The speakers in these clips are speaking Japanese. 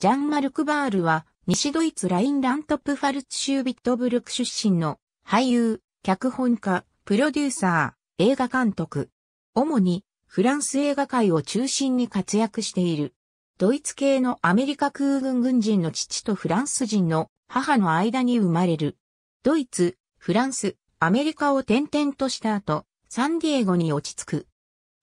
ジャンマルク・バールは、西ドイツラインラントプファルツ州ビットブルク出身の俳優、脚本家、プロデューサー、映画監督。主にフランス映画界を中心に活躍している。ドイツ系のアメリカ空軍軍人の父とフランス人の母の間に生まれる。ドイツ、フランス、アメリカを転々とした後、サンディエゴに落ち着く。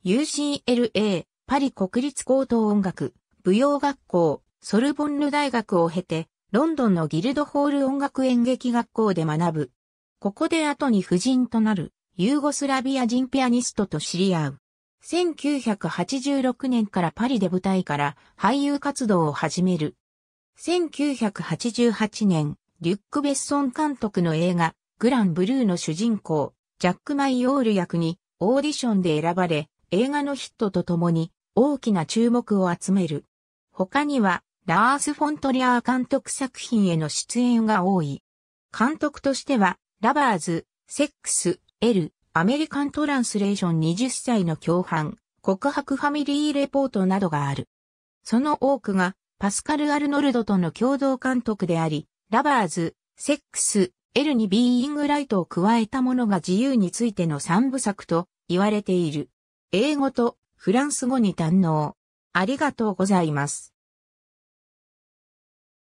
UCLA、パリ国立高等音楽、舞踊学校、ソルボンヌ大学を経て、ロンドンのギルドホール音楽演劇学校で学ぶ。ここで後に夫人となる、ユーゴスラビア人ピアニストと知り合う。1986年からパリで舞台から俳優活動を始める。1988年、リュック・ベッソン監督の映画、グランブルーの主人公、ジャック・マイオール役にオーディションで選ばれ、映画のヒットとともに大きな注目を集める。他には、ラース・フォントリアー監督作品への出演が多い。監督としては、ラバーズ、セックス、エル、アメリカントランスレーション20歳の共犯、告白ファミリーレポートなどがある。その多くが、パスカル・アルノルドとの共同監督であり、ラバーズ、セックス、エルにビーイングライトを加えたものが自由についての三部作と言われている。英語とフランス語に堪能。ありがとうございます。